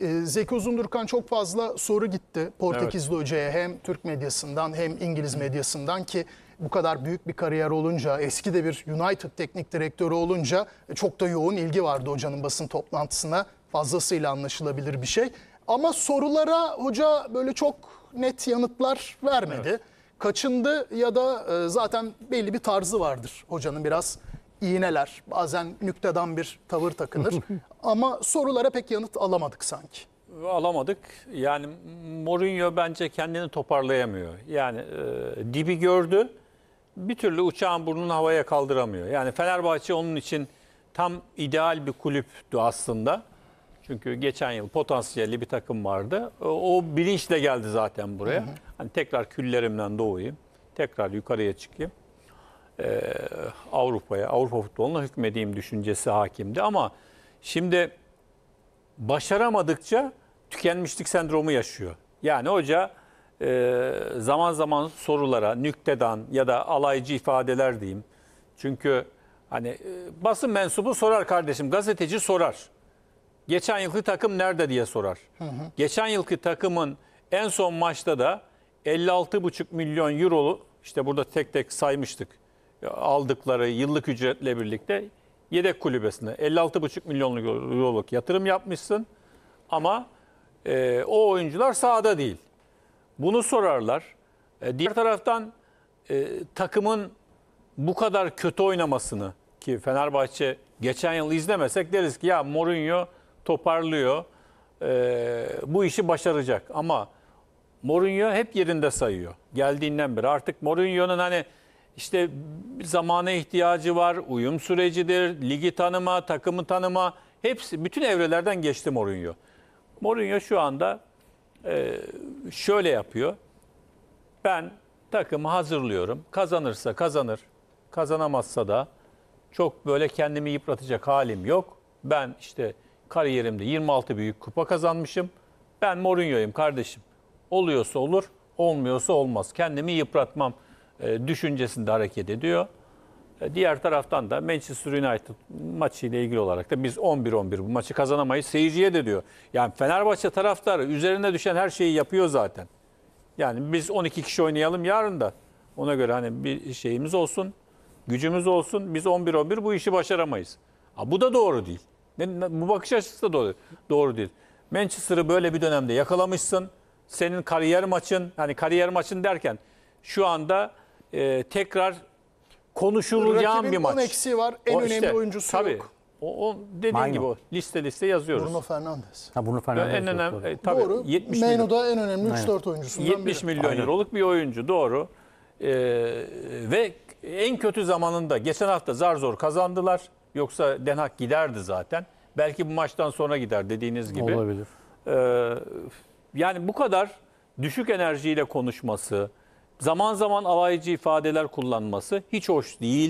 e, Zeki Uzundurkan çok fazla soru gitti Portekizli evet. hocaya hem Türk medyasından hem İngiliz medyasından ki bu kadar büyük bir kariyer olunca, eski de bir United teknik direktörü olunca e, çok da yoğun ilgi vardı hocanın basın toplantısına. Fazlasıyla anlaşılabilir bir şey. Ama sorulara hoca böyle çok net yanıtlar vermedi. Evet. Kaçındı ya da e, zaten belli bir tarzı vardır hocanın biraz iğneler, bazen nüktedan bir tavır takılır. Ama sorulara pek yanıt alamadık sanki. Alamadık. Yani Mourinho bence kendini toparlayamıyor. Yani e, dibi gördü, bir türlü uçağın burnunu havaya kaldıramıyor. Yani Fenerbahçe onun için tam ideal bir kulüptü aslında. Çünkü geçen yıl potansiyelli bir takım vardı. O, o bilinçle geldi zaten buraya. Hı hı. Hani tekrar küllerimden doğayım, tekrar yukarıya çıkayım e, Avrupa'ya, Avrupa futboluna hükmedeyim düşüncesi hakimdi. Ama şimdi başaramadıkça tükenmişlik sendromu yaşıyor. Yani hoca e, zaman zaman sorulara nüktedan ya da alaycı ifadeler diyeyim. Çünkü hani e, basın mensubu sorar kardeşim, gazeteci sorar. Geçen yılki takım nerede diye sorar. Hı hı. Geçen yılki takımın en son maçta da 56,5 milyon euro işte burada tek tek saymıştık aldıkları yıllık ücretle birlikte yedek kulübesine 56,5 milyonluk euroluk yatırım yapmışsın ama e, o oyuncular sahada değil. Bunu sorarlar. E, diğer taraftan e, takımın bu kadar kötü oynamasını ki Fenerbahçe geçen yıl izlemesek deriz ki ya Mourinho toparlıyor. E, bu işi başaracak ama Mourinho hep yerinde sayıyor. Geldiğinden beri artık Mourinho'nun hani işte zamana ihtiyacı var, uyum sürecidir, ligi tanıma, takımı tanıma. Hepsi, bütün evrelerden geçti Mourinho. Mourinho şu anda e, şöyle yapıyor. Ben takımı hazırlıyorum. Kazanırsa kazanır, kazanamazsa da çok böyle kendimi yıpratacak halim yok. Ben işte kariyerimde 26 büyük kupa kazanmışım. Ben Mourinho'yum kardeşim. Oluyorsa olur, olmuyorsa olmaz. Kendimi yıpratmam.'' E, düşüncesinde hareket ediyor. E, diğer taraftan da Manchester United maçı ile ilgili olarak da biz 11-11 bu maçı kazanamayız. Seyirciye de diyor. Yani Fenerbahçe taraftarı üzerine düşen her şeyi yapıyor zaten. Yani biz 12 kişi oynayalım yarın da. Ona göre hani bir şeyimiz olsun, gücümüz olsun. Biz 11-11 bu işi başaramayız. Ha, bu da doğru değil. Bu bakış açısı da doğru, doğru değil. Manchester'ı böyle bir dönemde yakalamışsın. Senin kariyer maçın, hani kariyer maçın derken şu anda e, tekrar konuşulacağın bir on maç. eksiği var. En önemli oyuncusu tabii. yok. O, o dediğim Maino. gibi o. liste liste yazıyoruz. Bruno Fernandes. Ha Bruno Fernandes. en önemli doğru. e, tabii Doğru. 70 milyon- en önemli 3-4 oyuncusundan 70 biri. milyon euroluk bir oyuncu doğru. Ee, ve en kötü zamanında geçen hafta zar zor kazandılar. Yoksa Den Haag giderdi zaten. Belki bu maçtan sonra gider dediğiniz gibi. Olabilir. Ee, yani bu kadar düşük enerjiyle konuşması, zaman zaman alaycı ifadeler kullanması hiç hoş değil.